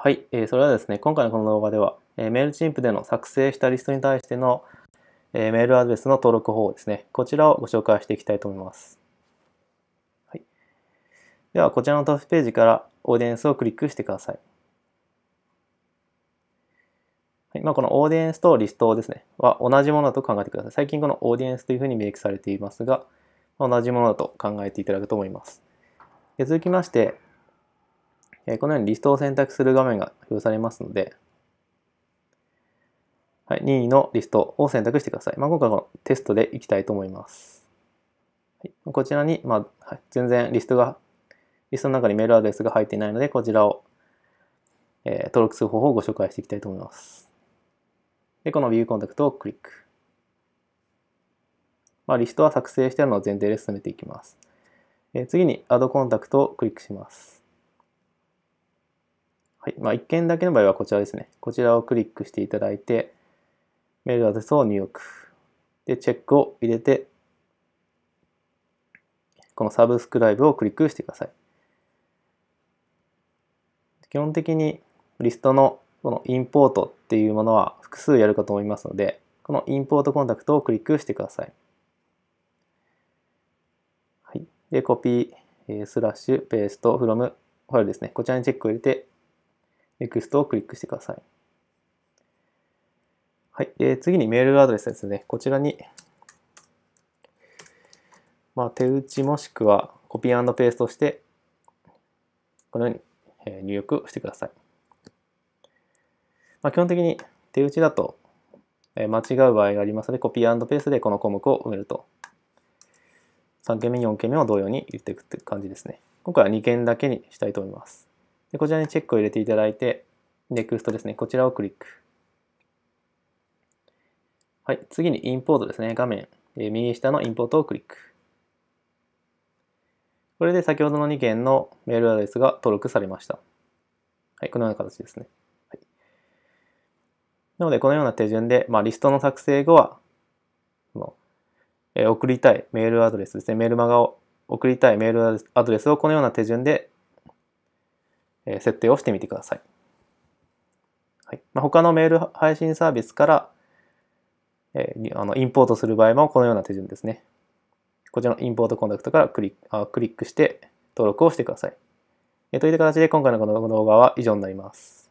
はい、えー、それはですね、今回のこの動画では、えー、メールチンプでの作成したリストに対しての、えー、メールアドレスの登録方法ですね、こちらをご紹介していきたいと思います。はい、では、こちらのトップページからオーディエンスをクリックしてください。はいまあ、このオーディエンスとリストですね、は同じものだと考えてください。最近このオーディエンスというふうに明記されていますが、同じものだと考えていただくと思います。続きまして、このようにリストを選択する画面が表示されますので、はい、任意のリストを選択してください。まあ、今回のテストでいきたいと思います。こちらに、まあ全然リストが、リストの中にメールアドレスが入っていないので、こちらを、えー、登録する方法をご紹介していきたいと思います。で、このビューコンタクトをクリック。まあ、リストは作成してあるのを前提で進めていきます。えー、次に、アドコンタクトをクリックします。はいまあ、1件だけの場合はこちらですね。こちらをクリックしていただいて、メールアドレスを入力。で、チェックを入れて、このサブスクライブをクリックしてください。基本的にリストのこのインポートっていうものは複数やるかと思いますので、このインポートコンタクトをクリックしてください。はい、で、コピー、スラッシュ、ペースト、フロム、ファイルですね。こちらにチェックを入れて、NEXT をクリックしてください。はい、えー、次にメールアドレスですね。こちらに、まあ、手打ちもしくはコピーペーストして、このように入力してください。まあ、基本的に手打ちだと間違う場合がありますので、コピーペーストでこの項目を埋めると。3件目、4件目も同様に言っていくっていう感じですね。今回は2件だけにしたいと思います。でこちらにチェックを入れていただいて、NEXT ですね。こちらをクリック。はい、次にインポートですね。画面、え右下のインポートをクリック。これで先ほどの2件のメールアドレスが登録されました。はい、このような形ですね。はい、なので、このような手順で、まあ、リストの作成後は、のえ送りたいメールアドレスですね、メールマガを送りたいメールアドレスをこのような手順でえ設定をしてみてください。はいまあ、他のメール配信サービスから、えー、あのインポートする場合もこのような手順ですね。こちらのインポートコンタクトからクリあクリックして登録をしてください。えー、という形で今回のこの動画は以上になります。